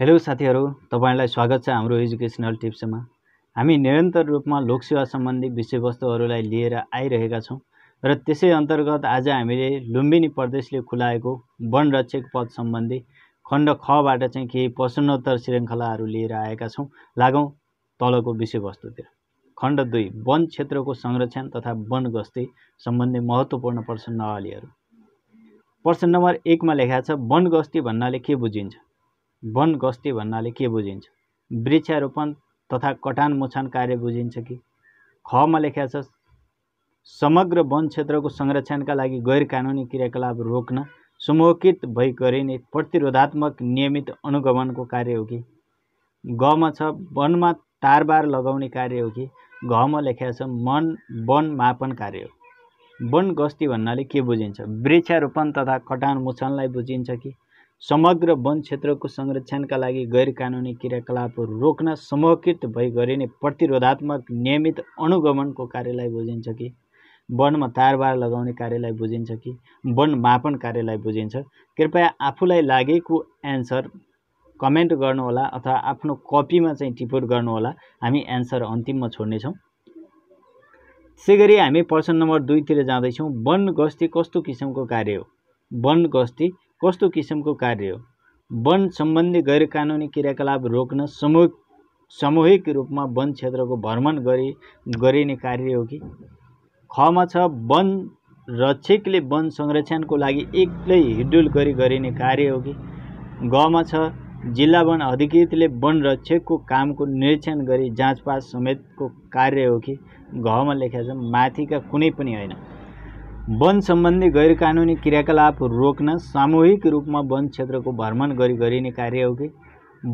hello साथीहरू तपाईँलाई स्वागत छ हाम्रो एजुकेसनल टिप्समा हामी निरन्तर रूपमा लोकसेवा सम्बन्धी विषयवस्तुहरूलाई लिएर आइरहेका छौँ र त्यसै अन्तर्गत आज हामीले लुम्बिनी प्रदेशले खुलाएको वनरक्षक पद सम्बन्धी खण्ड खबाट चाहिँ केही प्रश्नोत्तर श्रृङ्खलाहरू लिएर आएका छौँ लागौँ तलको विषयवस्तुतिर खण्ड दुई वन क्षेत्रको संरक्षण तथा वन गस्ती सम्बन्धी महत्त्वपूर्ण प्रश्न नवालीहरू प्रश्न नम्बर एकमा लेखाएको छ वन गस्ती भन्नाले के बुझिन्छ वन गस्ती भन्नाले के बुझिन्छ वृक्षारोपण तथा कटान मोछान कार्य बुझिन्छ कि खमा लेखेको छ समग्र वन क्षेत्रको संरक्षणका लागि गैर कानुनी क्रियाकलाप रोक्न समूहकृत भई गरिने प्रतिरोधात्मक नियमित अनुगमनको कार्य हो कि गमा छ वनमा तारबार लगाउने कार्य हो कि घमा लेखेको छ मन वन मापन कार्य हो वन गस्ती भन्नाले के बुझिन्छ वृक्षारोपण तथा कटान मोछानलाई बुझिन्छ कि समग्र वन क्षेत्रको संरक्षणका लागि गैर कानुनी क्रियाकलापहरू रोक्न समूहकृत भई गरिने प्रतिरोधात्मक नियमित अनुगमनको कार्यलाई बुझिन्छ कि वनमा तारबार लगाउने कार्यलाई बुझिन्छ कि वन मापन कार्यलाई बुझिन्छ कृपया आफूलाई लागेको एन्सर कमेन्ट गर्नुहोला अथवा आफ्नो कपीमा चाहिँ टिपोट गर्नुहोला हामी एन्सर अन्तिममा छोड्नेछौँ त्यसै गरी हामी प्रश्न नम्बर दुईतिर जाँदैछौँ वन गस्ती कस्तो किसिमको कार्य हो वन गस्ती कस्तो किसिमको कार्य हो वन सम्बन्धी गैर कानुनी क्रियाकलाप रोक्न समूह सामूहिक रूपमा वन क्षेत्रको भ्रमण गरी गरिने कार्य हो कि खमा छ वन रक्षकले वन संरक्षणको लागि एक्लै हिडुल गरी गरिने कार्य हो कि गमा छ जिल्ला वन अधिकृतले वन रक्षकको कामको निरीक्षण गरी जाँचपास समेतको कार्य हो कि घमा लेखेका छन् माथिका कुनै पनि होइन वन सम्बन्धी गैर कानुनी क्रियाकलाप रोक्न सामूहिक रूपमा वन क्षेत्रको भ्रमण गरी गरिने कार्य हो कि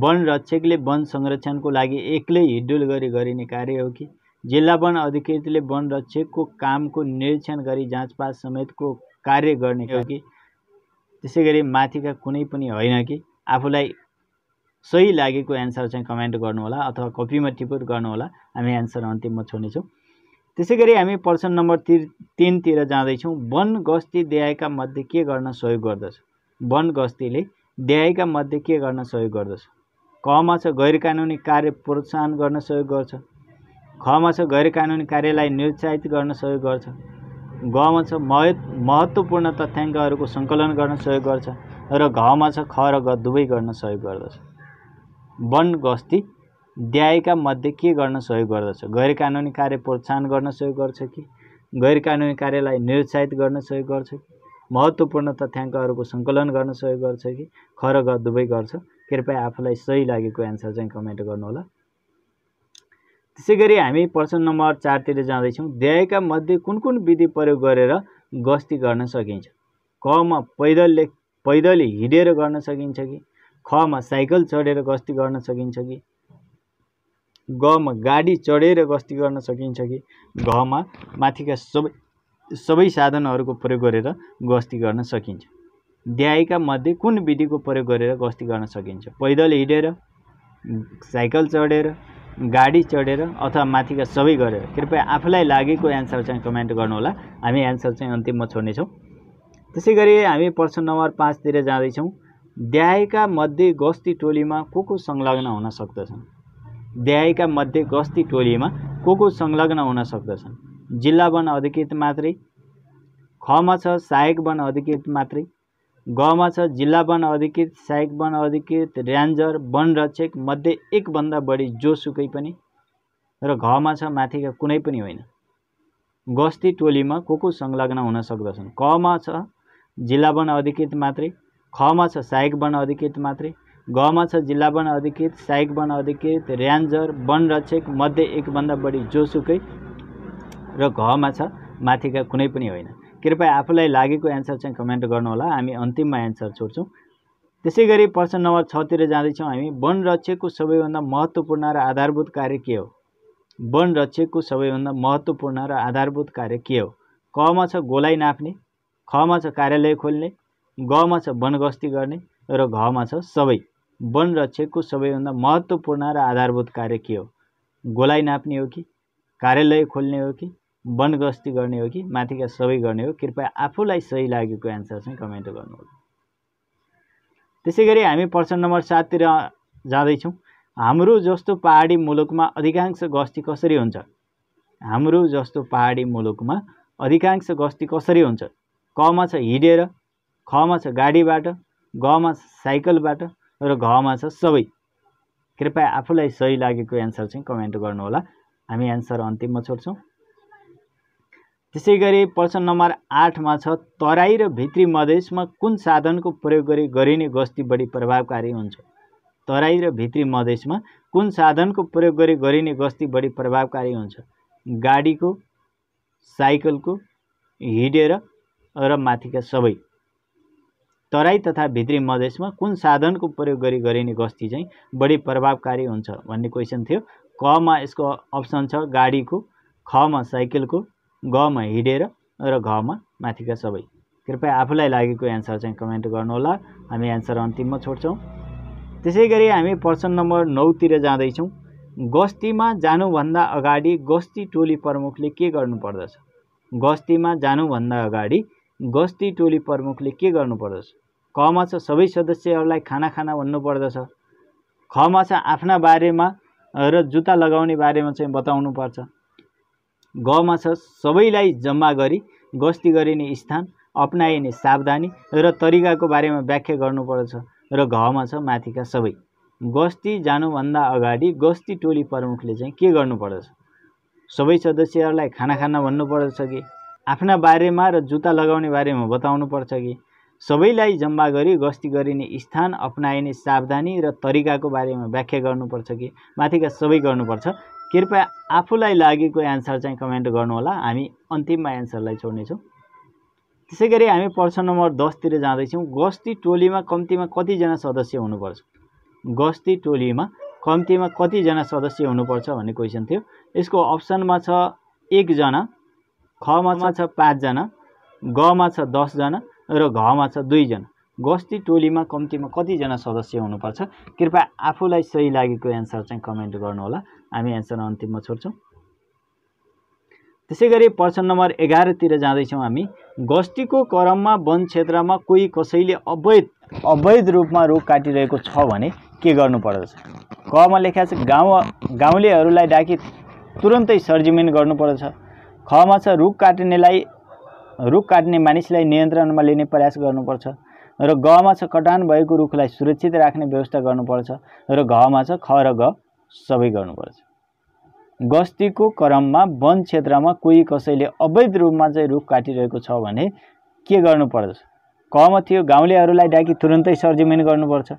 वन रक्षकले वन संरक्षणको लागि एक्लै हिडुल गरी गरिने कार्य हो कि जिल्ला वन अधिकृतले वन रक्षकको कामको निरीक्षण गरी जाँचपास समेतको कार्य गर्ने हो कि त्यसै गरी माथिका कुनै पनि होइन कि आफूलाई सही लागेको एन्सर चाहिँ कमेन्ट गर्नुहोला अथवा कपीमा टिप्पण गर्नुहोला हामी एन्सर अन्तिममा छोड्नेछौँ त्यसै गरी हामी प्रश्न नम्बर तिर तिनतिर जाँदैछौँ वन गस्ती देहायका मध्ये के गर्न सहयोग गर्दछ वन गस्तीले देहायका मध्ये के गर्न सहयोग गर्दछ कमा छ गैर कानुनी कार्य प्रोत्साहन गर्न सहयोग गर्छ खमा छ गैर कानुनी कार्यलाई निरुत्साहित गर्न सहयोग गर्छ गमा छ मह महत्त्वपूर्ण तथ्याङ्कहरूको सङ्कलन गर्न सहयोग गर्छ र घमा छ ख र ग दुवै गर्न सहयोग गर्दछ वन गस्ती द्याएका मध्ये के गर्न सहयोग गर्दछ गैर कानुनी कार्य प्रोत्साहन गर्न सहयोग गर्छ कि गैर कानुनी कार्यलाई निरुत्साहित गर्न सहयोग गर्छ कि महत्त्वपूर्ण तथ्याङ्कहरूको सङ्कलन गर्न सहयोग गर्छ कि खर ग दुवै गर्छ कृपया आफूलाई सही लागेको एन्सर चाहिँ कमेन्ट गर्नुहोला त्यसै गरी हामी प्रश्न नम्बर चारतिर जाँदैछौँ द्याएका मध्ये कुन कुन विधि प्रयोग गरेर गस्ती गर्न सकिन्छ कमा पैदलले पैदल हिँडेर गर्न सकिन्छ कि खमा साइकल चढेर गस्ती गर्न सकिन्छ कि गमा गाडी चढेर गस्ती गर्न सकिन्छ कि घमा माथिका सबै सबै साधनहरूको प्रयोग गरेर गस्ती गर्न सकिन्छ द्याएका मध्ये कुन विधिको प्रयोग गरेर गस्ती गर्न सकिन्छ पैदल हिँडेर साइकल चढेर गाडी चढेर अथवा माथिका सबै गरेर कृपया आफूलाई लागेको एन्सर चाहिँ कमेन्ट गर्नुहोला हामी एन्सर चाहिँ अन्तिममा छोड्नेछौँ त्यसै गरी हामी प्रश्न नम्बर पाँचतिर जाँदैछौँ द्याएका मध्ये गस्ती टोलीमा को को संलग्न हुन सक्दछन् ध्याएका मध्ये गस्ती टोलीमा को को संलग्न हुन सक्दछन् जिल्ला वन अधिकृत मात्रै खमा छ सहायक वन अधिकृत मात्रै गमा छ जिल्ला वन अधिकृत सहायक वन अधिकृत वन वनरक्षक मध्ये एकभन्दा बढी जोसुकै पनि र घमा छ माथिका कुनै पनि होइन गस्ती टोलीमा को को संलग्न हुन सक्दछन् कमा छ जिल्ला वन अधिकृत मात्रै खमा छ सहायक वन अधिकृत मात्रै गमा छ जिल्ला वन अधिकृत सहायक वन अधिकृत ऱ्यान्जर वनरक्षक मध्ये एकभन्दा बढी जोसुकै र घमा छ माथिका कुनै पनि होइन कृपया आफूलाई लागेको एन्सर चाहिँ कमेन्ट गर्नुहोला हामी अन्तिममा एन्सर छोड्छौँ त्यसै गरी प्रश्न नम्बर छतिर जाँदैछौँ हामी वनरक्षकको सबैभन्दा महत्त्वपूर्ण र आधारभूत कार्य के हो वनरक्षकको सबैभन्दा महत्त्वपूर्ण र आधारभूत कार्य के हो कमा छ गोलाइ नाप्ने खमा छ कार्यालय खोल्ने गमा छ वनगस्ती गर्ने र घमा छ सबै वन रक्षकको सबैभन्दा महत्त्वपूर्ण र आधारभूत कार्य के हो गोलाइ नाप्ने हो कि कार्यालय खोल्ने हो कि वन गस्ती गर्ने हो कि माथिका सबै गर्ने हो कृपया आफूलाई सही लागेको एन्सर चाहिँ कमेन्ट गर्नुहोला त्यसै गरी हामी प्रश्न नम्बर साततिर जाँदैछौँ हाम्रो जस्तो पहाडी मुलुकमा अधिकांश गस्ती कसरी हुन्छ हाम्रो जस्तो पहाडी मुलुकमा अधिकांश गस्ती कसरी हुन्छ कमा छ हिँडेर खमा छ गाडीबाट गमा छ साइकलबाट र घमा छ सबै कृपया आफूलाई सही लागेको एन्सर चाहिँ कमेन्ट गर्नुहोला हामी एन्सर अन्तिममा छोड्छौँ त्यसै गरी प्रश्न नम्बर आठमा छ तराई र भित्री मधेसमा कुन साधनको प्रयोग गरी गरिने गस्ती बढी प्रभावकारी हुन्छ तराई र भित्री मधेसमा कुन साधनको प्रयोग गरी गरिने गस्ती बढी प्रभावकारी हुन्छ गाडीको साइकलको हिँडेर र माथिका सबै तराई तथा भित्री मधेसमा कुन साधनको प्रयोग गरी गरिने गस्ती चाहिँ बढी प्रभावकारी हुन्छ भन्ने क्वेसन थियो कमा यसको अप्सन छ गाडीको खमा साइकलको गमा हिँडेर र घमा माथिका सबै कृपया आफूलाई लागेको एन्सर चाहिँ कमेन्ट गर्नुहोला हामी एन्सर अन्तिममा छोड्छौँ त्यसै गरी हामी प्रश्न नम्बर नौतिर जाँदैछौँ गस्तीमा जानुभन्दा अगाडि गस्ती टोली प्रमुखले के गर्नुपर्दछ गस्तीमा जानुभन्दा अगाडि गस्ती टोली प्रमुखले के गर्नुपर्दछ कमा छ सबै सदस्यहरूलाई खाना खाना भन्नुपर्दछ खमा छ आफ्ना बारेमा र जुत्ता लगाउने बारेमा चाहिँ बताउनुपर्छ गमा छ सबैलाई जम्मा गरी गस्ती गरिने स्थान अप्नाइने सावधानी र तरिकाको बारेमा व्याख्या गर्नुपर्दछ र घमा छ माथिका सबै गस्ती जानुभन्दा अगाडि गस्ती टोली प्रमुखले चाहिँ के गर्नुपर्दछ सबै सदस्यहरूलाई खाना खाना भन्नुपर्दछ कि आफ्ना बारेमा र जुत्ता लगाउने बारेमा बताउनुपर्छ कि सबैलाई जम्मा गरी गस्ती गरिने स्थान अप्नाइने सावधानी र तरिकाको बारेमा व्याख्या गर्नुपर्छ कि माथिका सबै गर्नुपर्छ कृपया आफूलाई लागेको एन्सर चाहिँ कमेन्ट गर्नुहोला हामी अन्तिममा एन्सरलाई छोड्नेछौँ त्यसै गरी हामी प्रश्न नम्बर दसतिर जाँदैछौँ गस्ती टोलीमा कम्तीमा कतिजना सदस्य हुनुपर्छ गस्ती टोलीमा कम्तीमा कतिजना सदस्य हुनुपर्छ भन्ने क्वेसन थियो यसको अप्सनमा छ एकजना खमा छ पाँचजना गमा छ दसजना र घमा छ दुईजना गस्ती टोलीमा कम्तीमा कतिजना सदस्य हुनुपर्छ कृपया आफूलाई सही लागेको एन्सर चाहिँ कमेन्ट गर्नुहोला हामी एन्सर अन्तिममा छोड्छौँ त्यसै गरी प्रश्न नम्बर एघारतिर जाँदैछौँ हामी गस्तीको क्रममा वन क्षेत्रमा कोही कसैले अवैध अवैध रूपमा रुख काटिरहेको छ भने के गर्नुपर्दछ खमा लेखा छ गाउँ गाउँलेहरूलाई डाकी तुरन्तै सर्जिमिन गर्नुपर्दछ खमा छ रुख काटिनेलाई रुख काट्ने मानिसलाई नियन्त्रणमा लिने प्रयास गर्नुपर्छ र गमा छ कटान भएको रुखलाई सुरक्षित राख्ने व्यवस्था गर्नुपर्छ र घमा छ ख र ग सबै गर्नुपर्छ गस्तीको क्रममा वन क्षेत्रमा कोही कसैले अवैध रूपमा चाहिँ रुख काटिरहेको छ भने के गर्नुपर्दछ खमा थियो गाउँलेहरूलाई डाकी तुरन्तै सर्जिमेन गर्नुपर्छ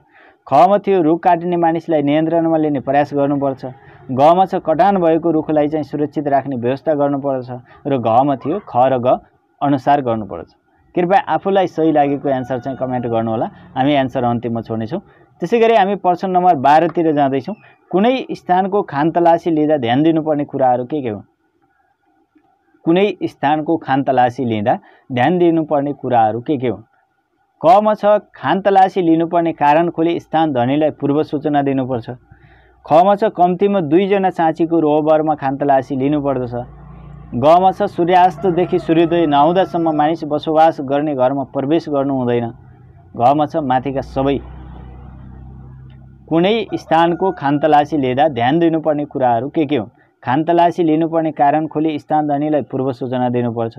खमा थियो रुख काटिने मानिसलाई नियन्त्रणमा लिने प्रयास गर्नुपर्छ घमा छ कटान भएको रुखलाई चाहिँ सुरक्षित राख्ने व्यवस्था गर्नुपर्छ र घमा थियो ख र ग अनुसार गर्नुपर्छ कृपया आफूलाई सही लागेको एन्सर चाहिँ कमेन्ट गर्नुहोला हामी एन्सर अन्तिममा छोड्नेछौँ त्यसै गरी हामी प्रश्न नम्बर बाह्रतिर जाँदैछौँ कुनै स्थानको खानतलासी तलासी लिँदा ध्यान दिनुपर्ने कुराहरू के के हुन् कुनै स्थानको खानतलासी लिँदा ध्यान दिनुपर्ने कुराहरू के के हुन् कमा छ खानतलासी लिनुपर्ने कारण खोले स्थान धनीलाई पूर्व सूचना दिनुपर्छ खमा छ कम्तीमा दुईजना साँचीको रोबरमा खान तलासी लिनुपर्दछ गमा छ सूर्यास्तदेखि सूर्योदय नहुँदासम्म मानिस बसोबास गर्ने घरमा प्रवेश गर्नु हुँदैन घमा छ माथिका सबै कुनै स्थानको खानतलासी लिँदा ध्यान दिनुपर्ने कुराहरू के के हुन् खानतलासी लिनुपर्ने कारण खोली धनीलाई पूर्व सूचना दिनुपर्छ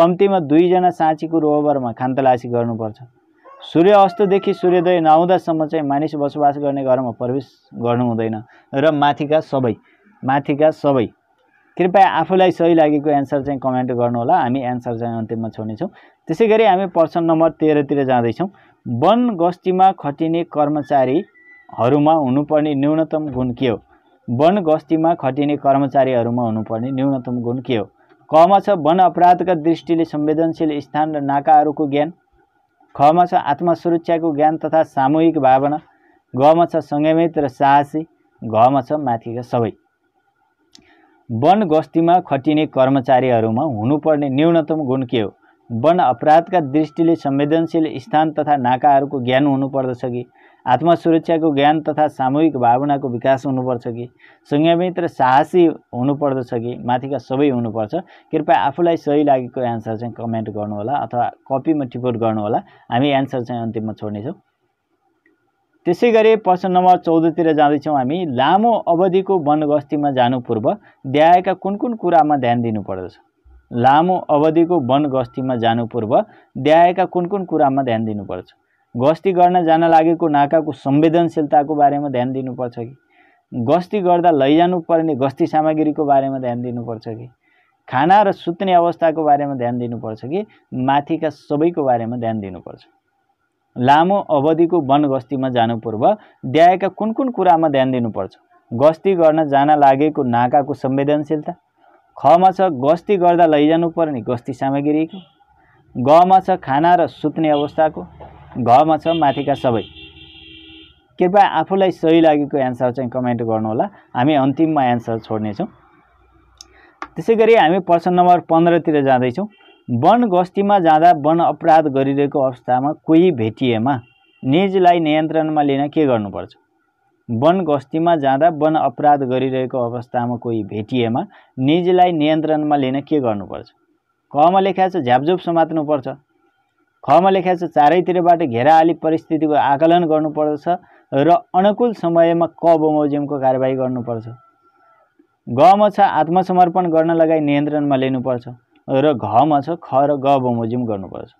कम्तीमा दुईजना साँचीको रोबरमा खानतलासी गर्नुपर्छ सूर्य अस्तदेखि सूर्योदय नहुँदासम्म चाहिँ मानिस बसोबास गर्ने घरमा प्रवेश गर्नु हुँदैन र माथिका सबै माथिका सबै कृपया आफूलाई सही लागेको एन्सर चाहिँ कमेन्ट गर्नुहोला हामी एन्सर चाहिँ अन्तिममा छोड्नेछौँ त्यसै गरी हामी प्रश्न नम्बर तेह्रतिर जाँदैछौँ वन गस्तीमा खटिने कर्मचारीहरूमा हुनुपर्ने न्यूनतम गुण के हो वन गस्तीमा खटिने कर्मचारीहरूमा हुनुपर्ने न्यूनतम गुण के हो कमा छ वन अपराधका दृष्टिले संवेदनशील स्थान र नाकाहरूको ज्ञान खमा छ आत्मसुरक्षाको ज्ञान तथा सामूहिक भावना गमा छ संयमित र साहसी घमा छ माथिका सबै वन गस्तीमा खटिने कर्मचारीहरूमा हुनुपर्ने न्यूनतम गुण के हो वन अपराधका दृष्टिले संवेदनशील स्थान तथा नाकाहरूको ज्ञान हुनुपर्दछ कि आत्मसुरक्षाको ज्ञान तथा सामूहिक भावनाको विकास हुनुपर्छ कि संयमित र साहसी हुनुपर्दछ कि माथिका सबै हुनुपर्छ कृपया आफूलाई सही लागेको एन्सर चाहिँ कमेन्ट गर्नुहोला अथवा कपीमा टिपोट गर्नुहोला हामी एन्सर चाहिँ अन्तिममा छोड्नेछौँ त्यसै गरी प्रश्न नम्बर चौधतिर जाँदैछौँ हामी लामो अवधिको वनगस्तीमा जानु पूर्व द्याएका कुन कुन कुरामा ध्यान दिनुपर्दछ लामो अवधिको वनगस्तीमा जानु पूर्व द्याएका कुन कुन कुरामा ध्यान दिनुपर्छ गस्ती गर्न जान लागेको नाकाको संवेदनशीलताको बारेमा ध्यान दिनुपर्छ कि गस्ती गर्दा लैजानुपर्ने गस्ती सामग्रीको बारेमा ध्यान दिनुपर्छ कि खाना र सुत्ने अवस्थाको बारेमा ध्यान दिनुपर्छ कि माथिका सबैको बारेमा ध्यान दिनुपर्छ लामो अवधिको वनगस्तीमा जानु पूर्व द्याएका कुन कुन कुरामा ध्यान दिनुपर्छ गस्ती गर्न जान लागेको नाकाको संवेदनशीलता खमा छ गस्ती गर्दा लैजानुपर्ने गस्ती सामग्रीको गमा छ खाना र सुत्ने अवस्थाको घमा छ माथिका सबै कृपया आफूलाई सही लागेको एन्सर चाहिँ कमेन्ट गर्नुहोला हामी अन्तिममा एन्सर छोड्नेछौँ त्यसै गरी हामी प्रश्न नम्बर पन्ध्रतिर जाँदैछौँ वन गस्तीमा जाँदा वन अपराध गरिरहेको अवस्थामा कोही भेटिएमा निजलाई नियन्त्रणमा लिन के गर्नुपर्छ वन गस्तीमा जाँदा वन अपराध गरिरहेको अवस्थामा कोही भेटिएमा निजलाई नियन्त्रणमा लिन के गर्नुपर्छ खमा लेखा छ झ्यापझुप समात्नुपर्छ खमा लेखा छ चारैतिरबाट घेरा परिस्थितिको आकलन गर्नुपर्छ र अनुकूल समयमा क बमोजिमको कारवाही गर्नुपर्छ गमा छ आत्मसमर्पण गर्न लगाई नियन्त्रणमा लिनुपर्छ र घमा छ ख र ग बमोजिम गर्नुपर्छ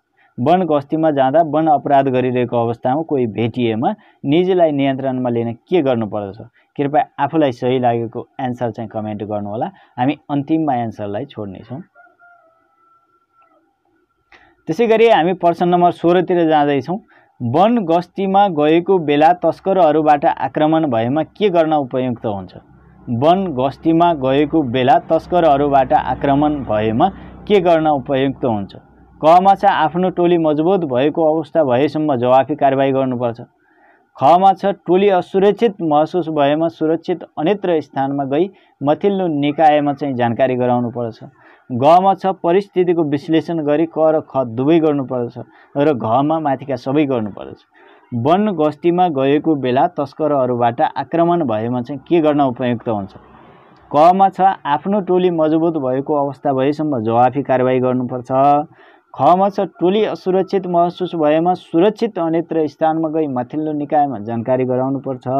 वन गस्तीमा जाँदा वन अपराध गरिरहेको अवस्थामा कोही भेटिएमा निजीलाई नियन्त्रणमा लिन के गर्नुपर्दछ कृपया आफूलाई सही लागेको एन्सर चाहिँ कमेन्ट गर्नुहोला हामी अन्तिममा एन्सरलाई छोड्नेछौँ त्यसै गरी हामी प्रश्न नम्बर सोह्रतिर जाँदैछौँ वन गस्तीमा गएको बेला तस्करहरूबाट आक्रमण भएमा के गर्न उपयुक्त हुन्छ वन गस्तीमा गएको बेला तस्करहरूबाट आक्रमण भएमा के गर्न उपयुक्त हुन्छ कमा छ आफ्नो टोली मजबुत भएको अवस्था भएसम्म जवाफी कारवाही गर्नुपर्छ खमा छ टोली असुरक्षित महसुस भएमा सुरक्षित अन्यत्र स्थानमा गई मथिल्लो निकायमा चाहिँ जानकारी गराउनु गराउनुपर्छ गमा छ परिस्थितिको विश्लेषण गरी क र ख दुवै गर्नुपर्दछ र घमा माथिका सबै गर्नुपर्दछ वन गस्तीमा गएको बेला तस्करहरूबाट आक्रमण भएमा चाहिँ के गर्न उपयुक्त हुन्छ कमा छ आफ्नो टोली मजबुत भएको अवस्था भएसम्म जवाफी कारवाही गर्नुपर्छ खमा छ टोली असुरक्षित महसुस भएमा सुरक्षित अन्यत्र स्थानमा गई माथिल्लो निकायमा जानकारी गराउनुपर्छ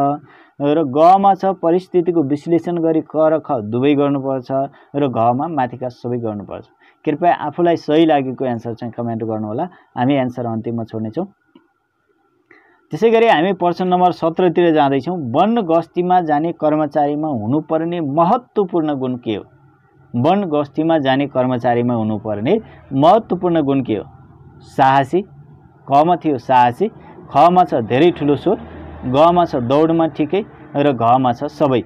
र गमा छ परिस्थितिको विश्लेषण गरी क र ख दुवै गर्नुपर्छ र घमा माथिका सबै गर्नुपर्छ कृपया आफूलाई सही लागेको एन्सर चाहिँ कमेन्ट गर्नुहोला हामी एन्सर अन्तिममा छोड्नेछौँ त्यसै गरी हामी प्रश्न नम्बर सत्रतिर जाँदैछौँ वन गस्तीमा जाने कर्मचारीमा हुनुपर्ने महत्त्वपूर्ण गुण के हो वन गस्तीमा जाने कर्मचारीमा हुनुपर्ने महत्त्वपूर्ण गुण के हो साहसी कमा थियो साहसी खमा छ धेरै ठुलो स्वर गमा छ दौडमा ठिकै र घमा छ सबै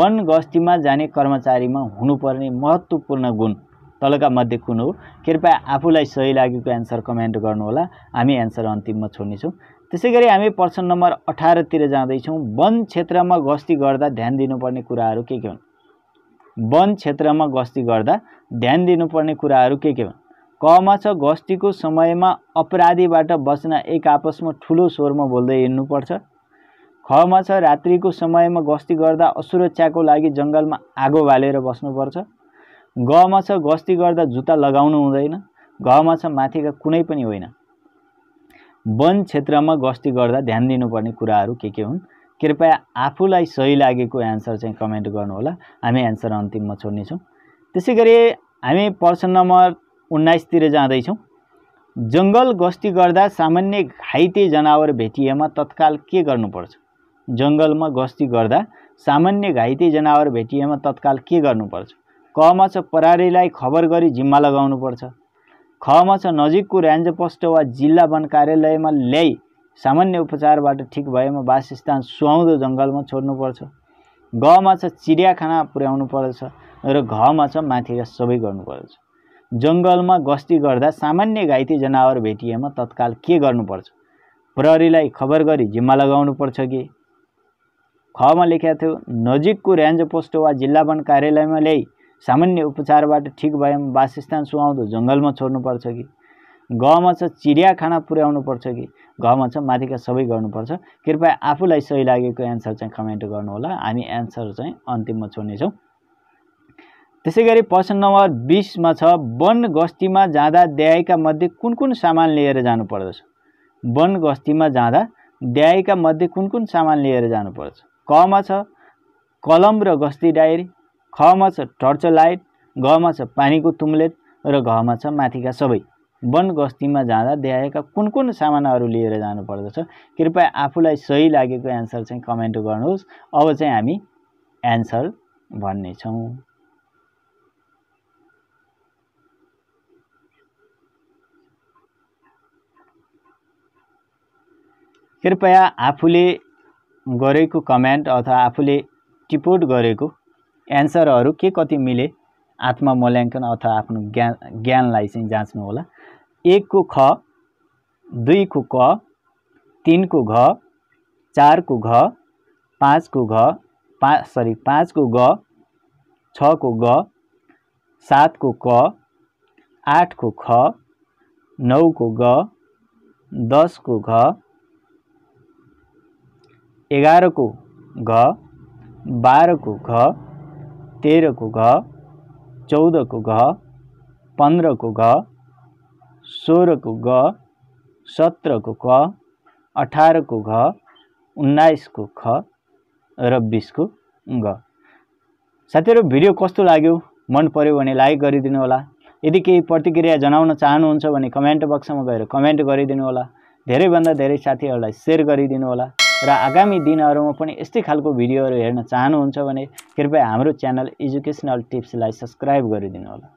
वन गस्तीमा जाने कर्मचारीमा हुनुपर्ने महत्त्वपूर्ण गुण तलका मध्ये कुन हो कृपया आफूलाई सही लागेको एन्सर कमेन्ट गर्नुहोला हामी एन्सर अन्तिममा छोड्नेछौँ त्यसै गरी हामी प्रश्न नम्बर अठारतिर जाँदैछौँ वन क्षेत्रमा गस्ती गर्दा ध्यान दिनुपर्ने कुराहरू के के हुन् वन क्षेत्रमा गस्ती गर्दा ध्यान दिनुपर्ने कुराहरू के के हुन् कमा छ गस्तीको समयमा अपराधीबाट बच्न एक आपसमा ठुलो स्वरमा बोल्दै हिँड्नुपर्छ खमा छ रात्रिको समयमा गस्ती गर्दा असुरक्षाको लागि जङ्गलमा आगो बालेर बस्नुपर्छ गमा छ गस्ती गर्दा जुत्ता लगाउनु हुँदैन घमा छ माथिका कुनै पनि होइन वन क्षेत्रमा गस्ती गर्दा ध्यान दिनुपर्ने कुराहरू के के हुन् कृपया आफूलाई सही लागेको एन्सर चाहिँ कमेन्ट गर्नुहोला हामी एन्सर अन्तिममा छोड्नेछौँ त्यसै गरी हामी प्रश्न नम्बर उन्नाइसतिर जाँदैछौँ जङ्गल गस्ती गर्दा सामान्य घाइते जनावर भेटिएमा तत्काल के गर्नुपर्छ जङ्गलमा गस्ती गर्दा सामान्य घाइते जनावर भेटिएमा तत्काल के गर्नुपर्छ कमा छ परारीलाई खबर गरी जिम्मा लगाउनुपर्छ खमा छ नजिकको पोस्ट वा जिल्ला वन कार्यालयमा ल्याई सामान्य उपचारबाट ठिक भएमा वासस्थान सुहाउँदो जङ्गलमा छोड्नुपर्छ गमा छ चिडियाखाना पुर्याउनु पर्दछ र घमा छ माथिका सबै गर्नुपर्दछ जङ्गलमा गस्ती गर्दा सामान्य घाइते जनावर भेटिएमा तत्काल के गर्नुपर्छ प्रहरीलाई खबर गरी जिम्मा लगाउनु पर्छ कि खमा लेखेको थियो नजिकको पोस्ट वा जिल्ला वन कार्यालयमा ल्याई सामान्य उपचारबाट ठिक भयौँ वासस्थान सुहाउँदो जङ्गलमा छोड्नुपर्छ कि गहमा छ चिडियाखाना पुर्याउनु पर्छ कि घमा छ माथिका सबै गर्नुपर्छ कृपया आफूलाई सही लागेको एन्सर चाहिँ कमेन्ट गर्नुहोला हामी एन्सर चाहिँ अन्तिममा छोड्नेछौँ त्यसै गरी प्रश्न नम्बर बिसमा छ वन गस्तीमा जाँदा द्याएका मध्ये कुन कुन सामान लिएर जानुपर्दछ वन गस्तीमा जाँदा द्याएका मध्ये कुन कुन सामान लिएर जानुपर्दछ कमा छ कलम र गस्ती डायरी खमा छ टर्च लाइट घमा छ पानीको तुम्लेट र घमा छ माथिका सबै वन गस्तीमा जाँदा देहाएका कुन कुन सामानहरू लिएर जानुपर्दछ कृपया आफूलाई सही लागेको एन्सर चाहिँ कमेन्ट गर्नुहोस् अब चाहिँ हामी एन्सर भन्नेछौँ कृपया आफूले गरेको कमेन्ट अथवा आफूले टिपोट गरेको एन्सरहरू के कति मिले आत्ममूल्याङ्कन अथवा आफ्नो ज्ञान ज्ञानलाई चाहिँ जाँच्नु होला एकको ख दुईको क तिनको घ चारको घ पाँचको घ पा सरी पाँचको ग छको ग सातको क आठको ख नौको ग दसको घ एघारको घ बाह्रको घ तेह्रको घ चौधको घ पन्ध्रको घ सोह्रको घ सत्रको क अठारको घ उन्नाइसको ख र बिसको घ साथीहरू भिडियो कस्तो लाग्यो मन पऱ्यो भने लाइक गरिदिनु होला यदि केही प्रतिक्रिया जनाउन चाहनुहुन्छ भने कमेन्ट बक्समा गएर कमेन्ट गरिदिनु होला धेरैभन्दा धेरै साथीहरूलाई सेयर गरिदिनु होला र आगामी दिनहरूमा पनि यस्तै खालको भिडियोहरू हेर्न चाहनुहुन्छ भने कृपया हाम्रो च्यानल एजुकेसनल टिप्सलाई सब्सक्राइब गरिदिनु होला